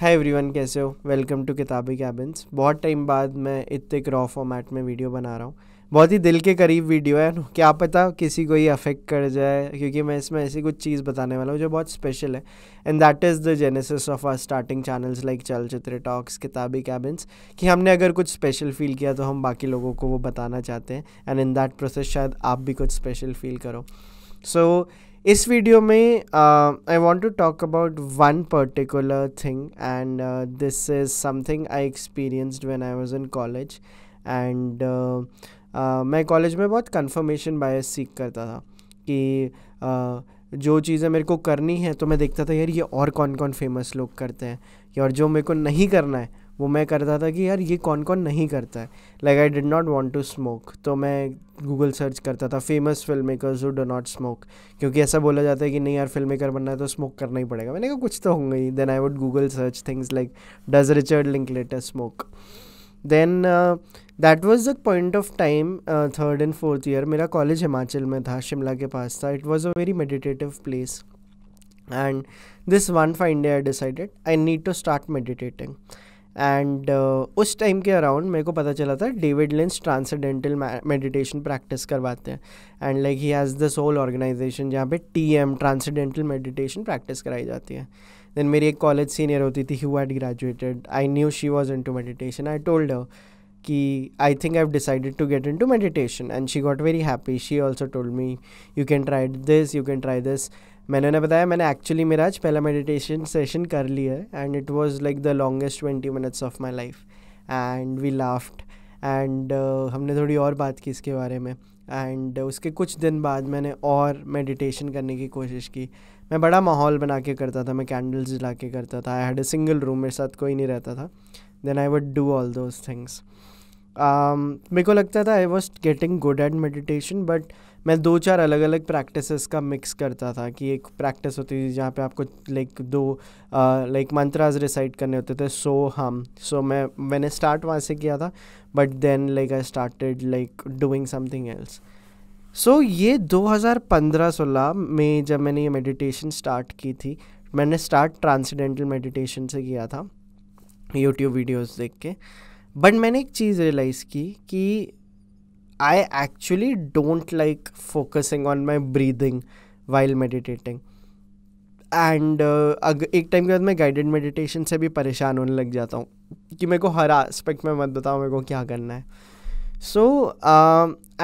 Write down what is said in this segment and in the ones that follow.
हाय everyone कैसे हो welcome to Kitabi cabins बहुत टाइम बाद मैं इतने रॉ फॉर्मेट में वीडियो बना रहा हूँ बहुत ही दिल के करीब वीडियो है क्या पता किसी को ये अफेक्ट कर जाए क्योंकि मैं इसमें ऐसी कुछ चीज़ बताने वाला हूँ जो बहुत स्पेशल है and that is the genesis of our starting channels like Chalchitra talks Kitabi cabins कि हमने अगर कुछ स्पेशल फील किया तो हम बाकी लोगों को वो बताना चाहते हैं एंड इन दैट प्रोसेस शायद आप भी कुछ स्पेशल फील करो सो so, इस वीडियो में I want to talk about one particular thing and this is something I experienced when I was in college and मैं कॉलेज में बहुत कन्फर्मेशन बायस सीख करता था कि uh, जो चीज़ें मेरे को करनी है तो मैं देखता था यार ये और कौन कौन फेमस लोग करते हैं और जो मेरे को नहीं करना है वो मैं करता था कि यार ये कौन कौन नहीं करता है like I did not want to smoke तो मैं गूगल सर्च करता था famous film makers do not smoke क्योंकि ऐसा बोला जाता है कि नहीं यार फिल्म मेकर बनना है तो स्मोक करना ही पड़ेगा मैंने कहा कुछ तो होंगे ही then I would Google search things like does Richard Linklater smoke then that was the point of time third and fourth year मेरा कॉलेज हिमाचल में था शिमला के पास था it was a very meditative place and this one fine day I decided I need to start meditating and uh, उस time के around मेरे को पता चला था David Lynch transcendental meditation practice करवाते हैं and like he has the soul organization जहाँ पे T M transcendental meditation practice कराई जाती है देन मेरी एक कॉलेज सीनियर होती थी who had graduated I knew she was into meditation I told कि I think I decided to get into meditation and she got very happy she also told me you can try this you can try this मैंने ना बताया मैंने actually मेरा आज पहला meditation session कर लिया है and it was like the longest twenty minutes of my life and we laughed and हमने थोड़ी और बात की इसके बारे में एंड uh, उसके कुछ दिन बाद मैंने और मेडिटेशन करने की कोशिश की मैं बड़ा माहौल बना के करता था मैं कैंडल्स जला के करता था I had a single room मेरे साथ कोई नहीं रहता था then I would do all those things मेरे को लगता था I was getting good at meditation but मैं दो चार अलग अलग प्रैक्टिसेस का मिक्स करता था कि एक प्रैक्टिस होती थी जहाँ पे आपको लाइक दो लाइक मंत्राज रिसाइट करने होते थे सो हम सो मैं मैंने स्टार्ट वहाँ से किया था but then like I started like doing something else so ये 2015-16 में जब मैंने ये मेडिटेशन स्टार्ट की थी मैंने स्टार्ट ट्रांसडेंटल मेडिटेशन से किया था यूट्यूब वीडियोस देख के बट मैंने एक चीज़ रियलाइज़ की कि I actually don't like focusing on my breathing while meditating and uh, एक टाइम के बाद मैं गाइडेड मेडिटेशन से भी परेशान होने लग जाता हूँ कि मेरे को हर आस्पेक्ट में मत बताओ मेरे को क्या करना है so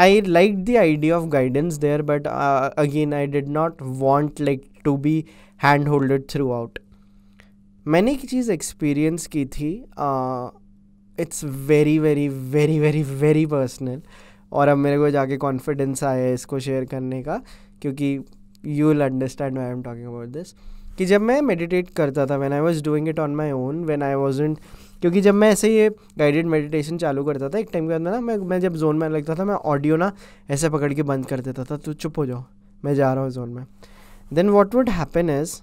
I like the idea of guidance there but again I did not want like to be hand holded throughout मैंने एक चीज़ एक्सपीरियंस की थी it's very very very very very personal और अब मेरे को जाके कॉन्फिडेंस आया है इसको शेयर करने का क्योंकि you will understand I am talking about this कि जब मैं मेडिटेट करता था when I was doing it on my own when I was क्योंकि जब मैं ऐसे ये गाइडेड मेडिटेशन चालू करता था एक टाइम के अंदर ना मैं मैं जब जोन में लगता था मैं ऑडियो ना ऐसे पकड़ के बंद कर देता था तो चुप हो जाओ मैं जा रहा हूँ जोन में then what would happen is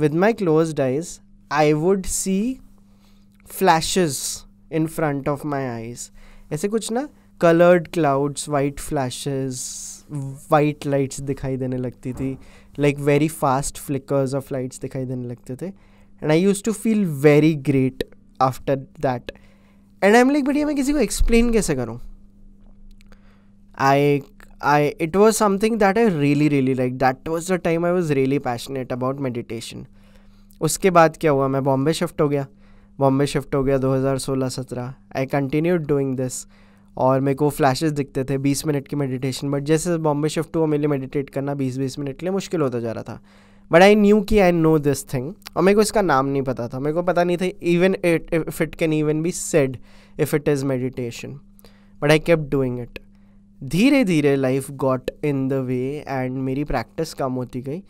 with my close eyes I would see flashes in front of my eyes ऐसे कुछ ना coloured clouds white flashes white lights दिखाई देने लगती थी like very fast flickers of lights दिखाई देने लगते थे and I use to feel very great after that and I am like बढ़िया मैं किसी को एक्सप्लेन कैसे करूँ I I it was something that I really really like that was the time I was really passionate about meditation उसके बाद क्या हुआ मैं बॉम्बे शिफ्ट हो गया बॉम्बे शिफ्ट हो गया 2016-17 आई कंटिन्यू डूइंग दिस और मेरे को फ्लैशेस दिखते थे 20 मिनट की मेडिटेशन बट जैसे बॉम्बे शिफ्ट हुआ मेरे लिए मेडिटेट करना 20-20 मिनट के लिए मुश्किल होता जा रहा था बट आई न्यू कि आई नो दिस थिंग और मेरे को इसका नाम नहीं पता था मेरे को पता नहीं था even if it can even be said if it is meditation but I kept doing it धीरे धीरे life got in the way and मेरी प्रैक्टिस कम होती गई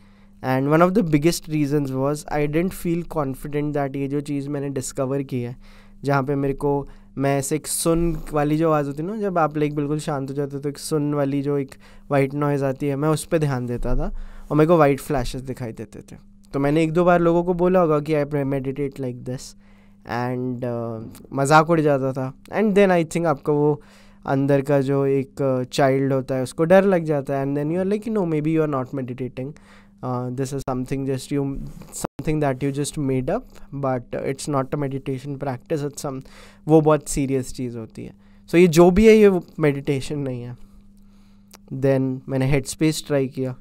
and one of the biggest reasons was I didn't feel confident that ये जो चीज़ मैंने discover की है जहाँ पे मेरे को मैं ऐसे एक सुन वाली जो आवाज़ होती है ना जब आप लाइक बिल्कुल शांत हो जाते तो एक सुन वाली जो एक वाइट नॉइज़ आती है मैं उस पर ध्यान देता था और मेरे को वाइट फ्लैशेस दिखाई देते थे तो मैंने एक दो बार लोगों को बोला होगा कि I meditate like this and मजाक उड़ जाता था एंड देन आई थिंक आपका वो अंदर का जो एक चाइल्ड uh, होता है उसको डर लग जाता है and then you are like no maybe you are not meditating this is something just you something that you just made up but it's not a meditation practice it's some वो बहुत serious चीज़ होती है सो so, ये जो भी है ये meditation नहीं है देन मैंने हेड स्पेस ट्राई किया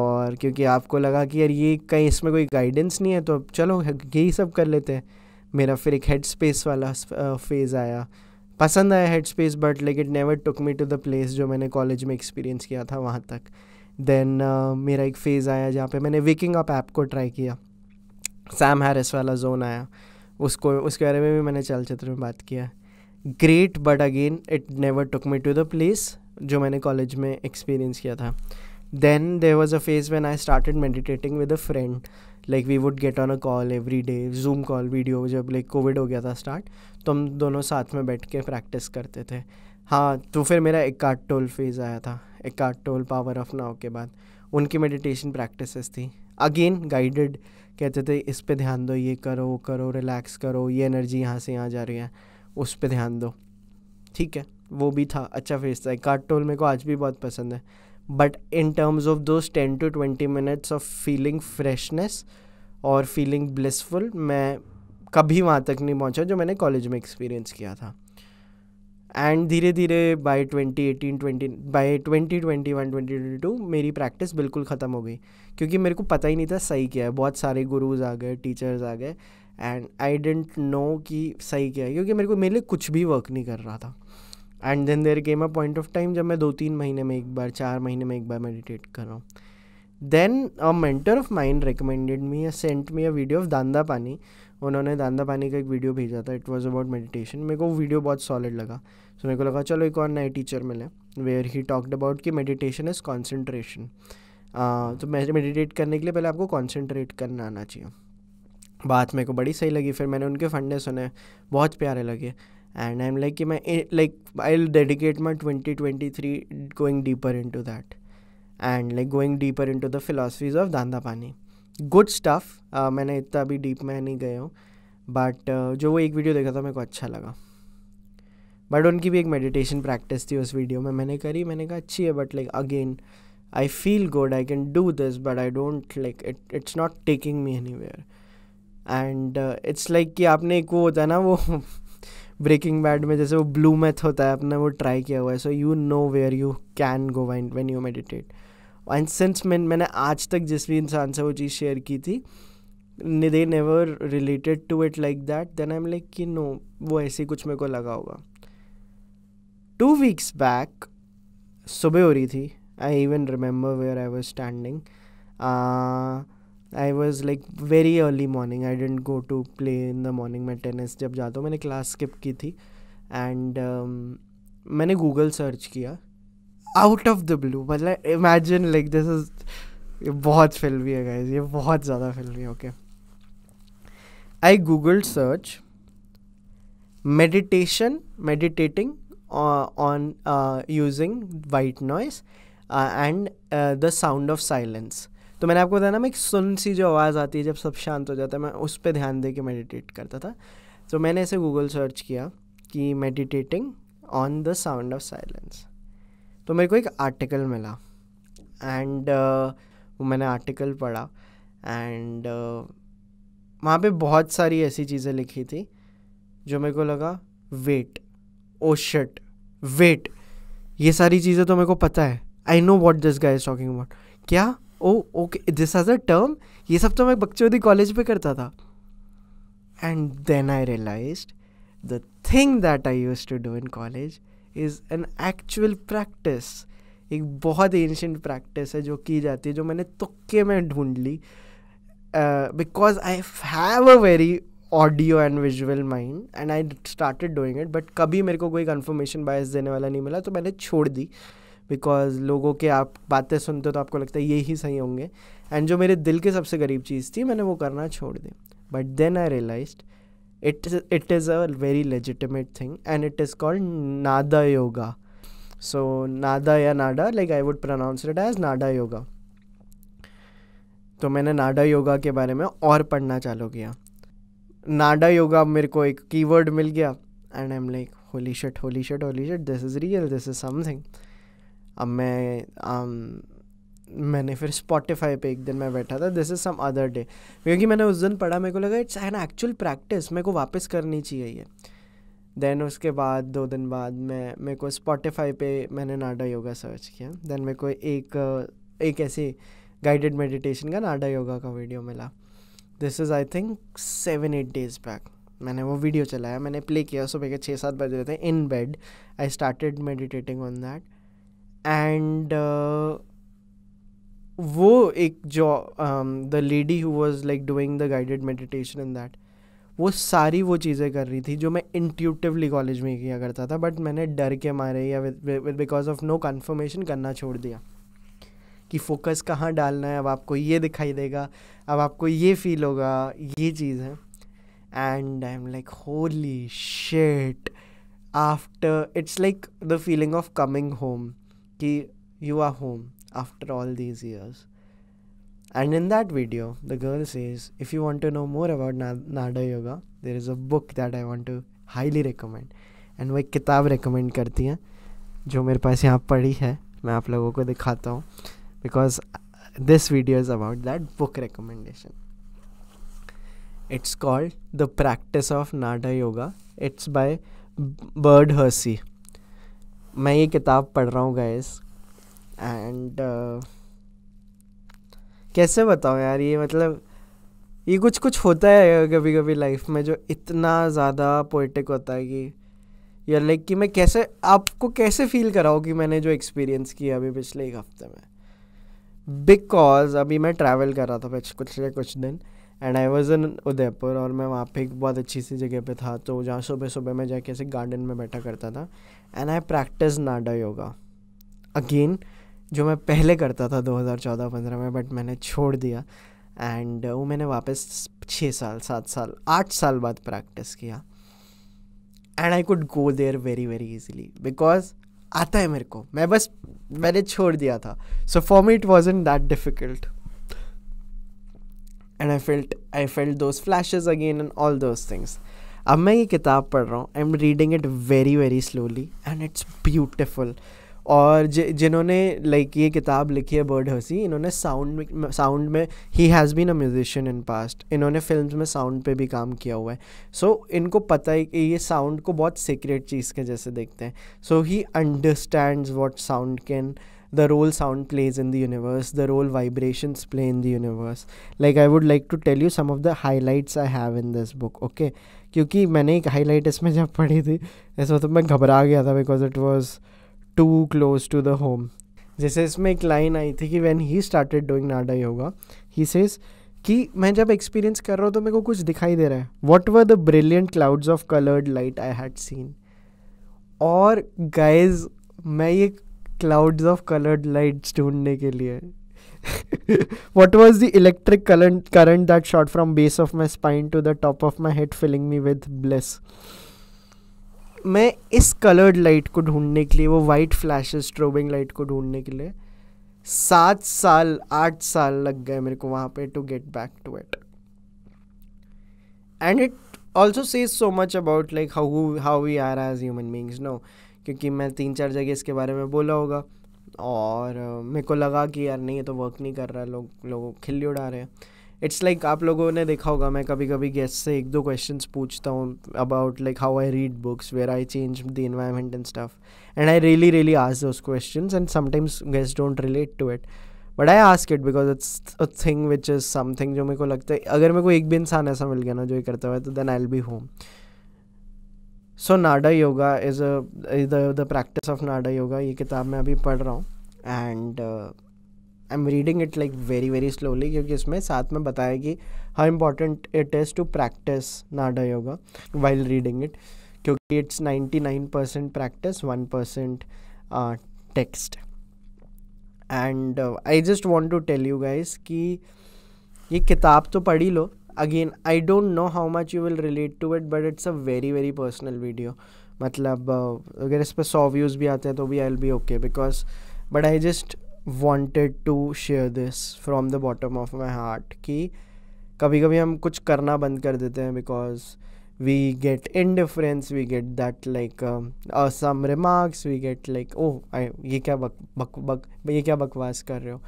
और क्योंकि आपको लगा कि यार ये कहीं इसमें कोई गाइडेंस नहीं है तो चलो यही सब कर लेते हैं मेरा फिर एक हेड स्पेस वाला फेज़ आया पसंद आया Headspace but like it never took me to the place जो मैंने कॉलेज में एक्सपीरियंस किया था वहाँ तक देन uh, मेरा एक फ़ेज़ आया जहाँ पे मैंने वेकिंग अप ऐप को ट्राई किया सैम हैरिस वाला जोन आया उसको उसके बारे में भी मैंने चलचित्र में बात किया great but again it never took me to the place जो मैंने कॉलेज में एक्सपीरियंस किया था then there was a phase when I started meditating with a friend like we would get on a call every day Zoom call video जब like COVID हो गया था start तो हम दोनों साथ में बैठ के प्रैक्टिस करते थे हाँ तो फिर मेरा एक कार्ड टोल फेज आया था Eckhart Tolle Power of Now के बाद उनकी मेडिटेशन प्रैक्टिसेस थी अगेन गाइडेड कहते थे इस पर ध्यान दो ये करो वो करो रिलैक्स करो ये एनर्जी यहाँ से यहाँ जा रही है उस पर ध्यान दो ठीक है वो भी था अच्छा फेस था कार्ड टोल मेरे को आज भी बहुत पसंद है but in terms of those ten to twenty minutes of feeling freshness और फीलिंग ब्लिसफुल मैं कभी वहाँ तक नहीं पहुँचा जो मैंने कॉलेज में एक्सपीरियंस किया था एंड धीरे धीरे बाय 2018 वन बाय 2021 2022 मेरी प्रैक्टिस बिल्कुल ख़त्म हो गई क्योंकि मेरे को पता ही नहीं था सही क्या है बहुत सारे गुरुज आ गए टीचर्स आ गए एंड आई डेंट नो कि सही क्या है क्योंकि मेरे को मेरे लिए कुछ भी वर्क नहीं कर रहा था and then there came a point of time जब मैं दो तीन महीने में एक बार चार महीने में एक बार मेडिटेट कर रहा हूँ then a mentor of mine recommended me sent me a video of Dandapani उन्होंने दांदा पानी का एक वीडियो भेजा था इट वॉज़ अबाउट मेडिटेशन मेरे को वो वीडियो बहुत सॉलिड लगा सो so, मेरे को लगा चलो एक और नए टीचर मिले वेयर ही टॉक्ड अबाउट कि मेडिटेशन इज़ कॉन्सेंट्रेशन तो मेडिटेट करने के लिए पहले आपको कॉन्सेंट्रेट करना आना चाहिए बात मेरे को बड़ी सही लगी फिर मैंने उनके फंडे सुने बहुत प्यारे लगे एंड आई एम लाइक कि मैं like I will dedicate my twenty twenty three going deeper into that and like going deeper in to the philosophies of Dandapani good stuff uh, मैंने इतना अभी डीप में नहीं गए हूँ but uh, जो वो एक वीडियो देखा था मेरे को अच्छा लगा बट उनकी भी एक मेडिटेशन प्रैक्टिस थी उस वीडियो में मैंने करी मैंने कहा अच्छी है but like again I feel good I can do this but I don't like it it's not taking me anywhere and it's like कि आपने एक वो होता है ना वो ब्रेकिंग बैड में जैसे वो ब्लू मैथ होता है आपने वो ट्राई किया हुआ है so you know where you can go when when you meditate and since मैं मैंने आज तक जिस भी इंसान से वो चीज़ शेयर की थी they never related to it like that then I am like कि नो वो ऐसे कुछ मेरे को लगा होगा टू वीक्स बैक सुबह हो रही थी I even remember where I was standing I was like very early morning I didn't go to play in the morning मैं टेनिस जब जाता हूँ मैंने क्लास स्किप की थी एंड um, मैंने गूगल सर्च किया आउट ऑफ द ब्लू मतलब इमेजिन लाइक दिस इज ये बहुत फिल्मी है गाइज ये बहुत ज़्यादा फिल्मी okay I Google search meditation meditating on using white noise and the sound of silence तो मैंने आपको बताया ना मैं एक सुन सी जो आवाज़ आती है जब सब शांत हो जाता है मैं उस पर ध्यान दे के मेडिटेट करता था तो मैंने ऐसे गूगल सर्च किया कि meditating on the sound of silence तो मेरे को एक आर्टिकल मिला एंड uh, मैंने आर्टिकल पढ़ा एंड uh, वहाँ पे बहुत सारी ऐसी चीज़ें लिखी थी जो मेरे को लगा वेट ओ शट वेट ये सारी चीज़ें तो मेरे को पता है I know what this guy is talking about क्या ओ ओके दिस आज अ टर्म ये सब तो मैं बकचौदी कॉलेज पे करता था and then I realize the thing that I use to do in college is an actual practice एक बहुत एंशंट प्रैक्टिस है जो की जाती है जो मैंने तुक्के में ढूंढ ली because I have a very audio and visual mind and I started doing it but कभी मेरे को कोई कन्फर्मेशन बायस देने वाला नहीं मिला तो मैंने छोड़ दी बिकॉज लोगों के आप बातें सुनते हो तो आपको लगता है ये ही सही होंगे एंड जो मेरे दिल के सबसे गरीब चीज़ थी मैंने वो करना छोड़ दी but then I realize it it is a very legitimate thing and it is called nada yoga so nada ya nada like i would pronounce it as nada yoga तो मैंने नाडा योगा के बारे में और पढ़ना चालू किया नाडा योगा मेरे को एक कीवर्ड मिल गया and I am like holy shit holy shit holy shit this is real this is something अब मैं मैंने फिर स्पॉटिफाई पे एक दिन मैं बैठा था this is some other day क्योंकि मैंने उस दिन पढ़ा मेरे को लगा इट्स एन एक्चुअल प्रैक्टिस मेरे को वापस करनी चाहिए ये देन उसके बाद दो दिन बाद मैं मेरे को स्पॉटिफाई पे मैंने नाडा योगा सर्च किया देन मेरे को एक एक ऐसे गाइडेड मेडिटेशन का नाडा योगा का वीडियो मिला this is I think seven eight days back मैंने वो वीडियो चलाया मैंने प्ले किया सुबह के छः सात बज रहे थे in bed I started meditating on that and वो एक जो the lady who was like doing the guided meditation in that वो सारी वो चीज़ें कर रही थी जो मैं इंट्यूटिवली कॉलेज में किया करता था बट मैंने डर के मारे या बिकॉज ऑफ नो कन्फर्मेशन करना छोड़ दिया कि फोकस कहाँ डालना है अब आपको ये दिखाई देगा अब आपको ये फील होगा ये चीज़ है and I am like holy shit after it's like the feeling of coming home कि you are home after all these years. And in that video, the girl says, If you want to know more about Nada Yoga, there is a book that I want to highly recommend. And I एक किताब recommend करती हैं जो मेरे पास यहाँ पढ़ी है मैं आप लोगों को दिखाता हूँ because this video is about that book recommendation it's called the मैं ये किताब पढ़ रहा हूँ गाइस एंड uh, कैसे बताऊँ यार ये मतलब ये कुछ कुछ होता है कभी कभी लाइफ में जो इतना ज़्यादा पोइटिक होता है कि या लाइक कि मैं कैसे आपको कैसे फील कराऊँ कि मैंने जो एक्सपीरियंस किया अभी पिछले एक हफ्ते में बिकॉज अभी मैं ट्रैवल कर रहा था पिछले कुछ दिन and I was in Udaipur और मैं वहाँ पे एक बहुत अच्छी सी जगह पे था तो जहाँ सुबह सुबह मैं जाके ऐसे गार्डन में बैठा करता था and I practice Nada yoga again जो मैं पहले करता था 2014-15 में बट मैंने छोड़ दिया एंड वो मैंने वापस छः साल सात साल आठ साल बाद प्रैक्टिस किया and I could go there very very easily because आता है मेरे को मैं बस मैंने छोड़ दिया था so for me it was in that difficult and I felt I felt those flashes again and all those things अब मैं ये किताब पढ़ रहा हूँ I am reading it very very slowly and it's beautiful और जिन्होंने लाइक ये किताब लिखी है बर्ड हसी इन्होंने साउंड साउंड में ही has been a musician in past इन्होंने फिल्म में साउंड पे भी काम किया हुआ है सो so, इनको पता है कि ये साउंड को बहुत सीक्रेट चीज़ के जैसे देखते हैं so he understand what sound can the role sound plays in the universe the role vibrations play in the universe like I would like to tell you some of the highlights I have in this book okay क्योंकि मैंने एक highlight इसमें जब पढ़ी थी ऐसा तो मैं घबरा गया था because it was too close to the home जैसे इसमें एक लाइन आई थी कि when he started doing Nada yoga he says कि मैं जब एक्सपीरियंस कर रहा हूँ तो मेरे को कुछ दिखाई दे रहा है what were the brilliant clouds of coloured light I had seen और गाइज मैं ये क्लाउड्स ऑफ कलर्ड लाइट्स ढूंढने के लिए what was the electric current that that from base of my spine to the top of my head head me me bless मैं इस coloured light को ढूंढने के लिए वो वाइट फ्लैश स्ट्रोबिंग लाइट को ढूंढने के लिए सात साल आठ साल लग गए मेरे को वहाँ पे to get back to it and it also says so much about like how how we are as human beings no क्योंकि मैं तीन चार जगह इसके बारे में बोला होगा और uh, मेरे को लगा कि यार नहीं ये तो वर्क नहीं कर रहा लोग लोग खिल्ली उड़ा रहे हैं इट्स लाइक like, आप लोगों ने देखा होगा मैं कभी कभी गेस्ट से एक दो क्वेश्चन पूछता हूँ about like how I read books where I change the environment and stuff and I really really ask those question and sometimes guests don't relate to it but I ask it because it's a thing which is something जो मेरे को लगता है अगर मेरे को एक भी इंसान ऐसा मिल गया ना जो ये करता हुआ तो then I'll be home so Nada yoga is the practice of Nada yoga ये किताब मैं अभी पढ़ रहा हूँ and I am reading it like very very slowly क्योंकि इसमें साथ में बताया कि how important it is to practice Nada yoga while reading it क्योंकि it's ninety nine percent practice one percent text and I just want to tell you guys कि ये किताब तो पढ़ी लो again I don't know how much you will relate to it but it's a very very personal video मतलब uh, अगर इस पर सौ व्यूज़ भी आते हैं तो भी I will be okay because but I just wanted to share this from the bottom of my heart कि कभी कभी हम कुछ करना बंद कर देते हैं because we get indifference we get that like some remarks we get like oh ये क्या बक बक बक ये क्या बकवास कर रहे हो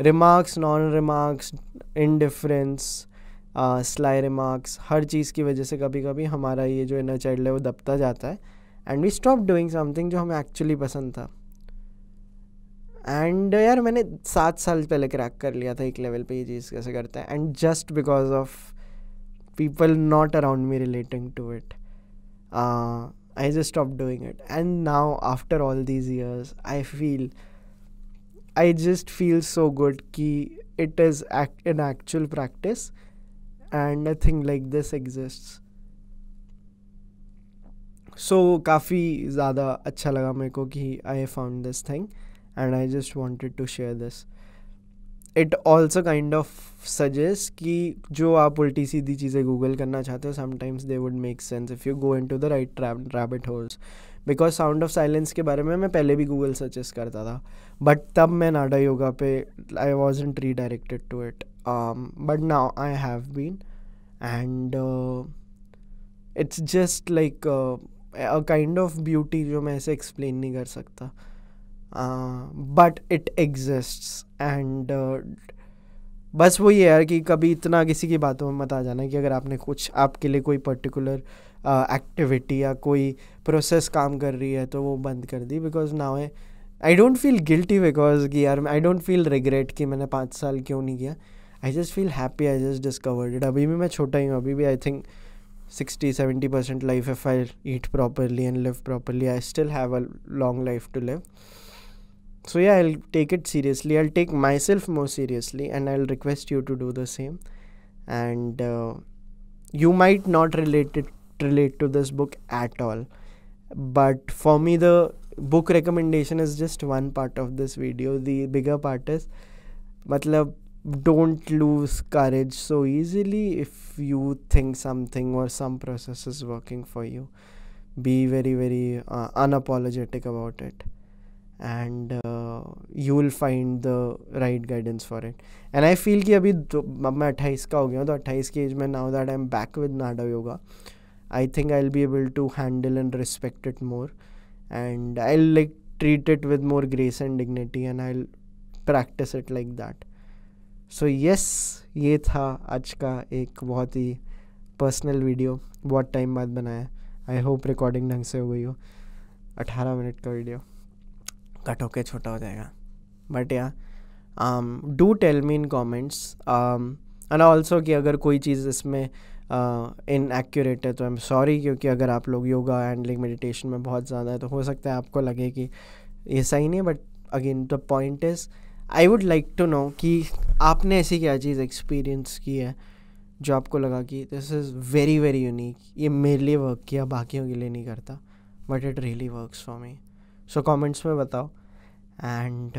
remarks non remarks indifference sly remarks हर चीज़ की वजह से कभी कभी हमारा ये जो इनर चाइल्ड है वो दबता जाता है and we stop doing something जो हमें एक्चुअली पसंद था एंड uh, यार मैंने सात साल पहले क्रैक कर लिया था एक लेवल पे ये चीज़ कैसे करते हैं and just because of people not around me relating to it I just stop doing it and now after all these years I feel I just feel so good कि it is act in actual practice and I think like this exist so काफ़ी ज़्यादा अच्छा लगा मेरे को कि I found this thing and I just wanted to share this it also kind of suggest कि जो आप उल्टी सीधी चीज़ें गूगल करना चाहते हो sometimes they would make sense if you go in to the right rabbit holes because sound of silence के बारे में मैं पहले भी गूगल सजेस्ट करता था बट तब मैं नाडा योगा पे I was in directed to it but now I have been and it's just like a kind of beauty जो मैं ऐसे एक्सप्लेन नहीं कर सकता बट इट एग्जिस्ट एंड बस ये है यार कि कभी इतना किसी की बातों में मत आ जाना कि अगर आपने कुछ आपके लिए कोई पर्टिकुलर एक्टिविटी uh, या कोई प्रोसेस काम कर रही है तो वो बंद कर दी बिकॉज नाउ है I don't feel guilty because कि यार आई डोंट फील रिग्रेट कि मैंने पाँच साल क्यों नहीं किया I just feel happy I just discovered it अभी भी मैं छोटा ही हूँ अभी भी I think sixty seventy percent life if I eat properly and live properly I still have a long life to live so yeah i'll take it seriously i'll take myself more seriously and i'll request you to do the same and uh, you might not relate it, relate to this book at all but for me the book recommendation is just one part of this video the bigger part is matlab don't lose courage so easily if you think something or some process is working for you be very very uh, unapologetic about it and uh, you will find the right guidance for it and i feel ki abhi to, ab main 28 ka ho gaya to 28 ki age mein now that i'm back with nada yoga i think i'll be able to handle and respect it more and i'll treat it with more grace and dignity and i'll practice it like that so yes ये था आज personal video. What time personal video बहुत time बाद बनाया I hope recording 18 minute का cut होके छोटा हो जाएगा but yeah do tell me in comments and also कि अगर कोई चीज़ इसमें इन uh, एक्यूरेट है तो आई एम सॉरी क्योंकि अगर आप लोग योगा एंड लिंग मेडिटेशन में बहुत ज़्यादा है तो हो सकता है आपको लगे कि ये सही नहीं है but again the point is I would like to know कि आपने ऐसी क्या चीज़ एक्सपीरियंस की है जो आपको लगा कि this is very very unique ये मेरे लिए वर्क किया बाकियों के लिए नहीं करता but it really work for me so comments में बताओ and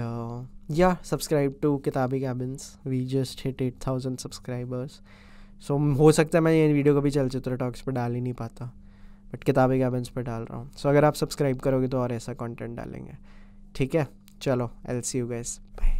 yeah subscribe to Kitabi cabins we just hit eight thousand subscribers so हो सकता है मैं ये वीडियो कभी चलचित्र टॉक्स पर डाल ही नहीं पाता बट किताबी कैबिन्स पर डाल रहा हूँ सो so, अगर आप सब्सक्राइब करोगे तो और ऐसा कंटेंट डालेंगे ठीक है चलो I'll see you guys bye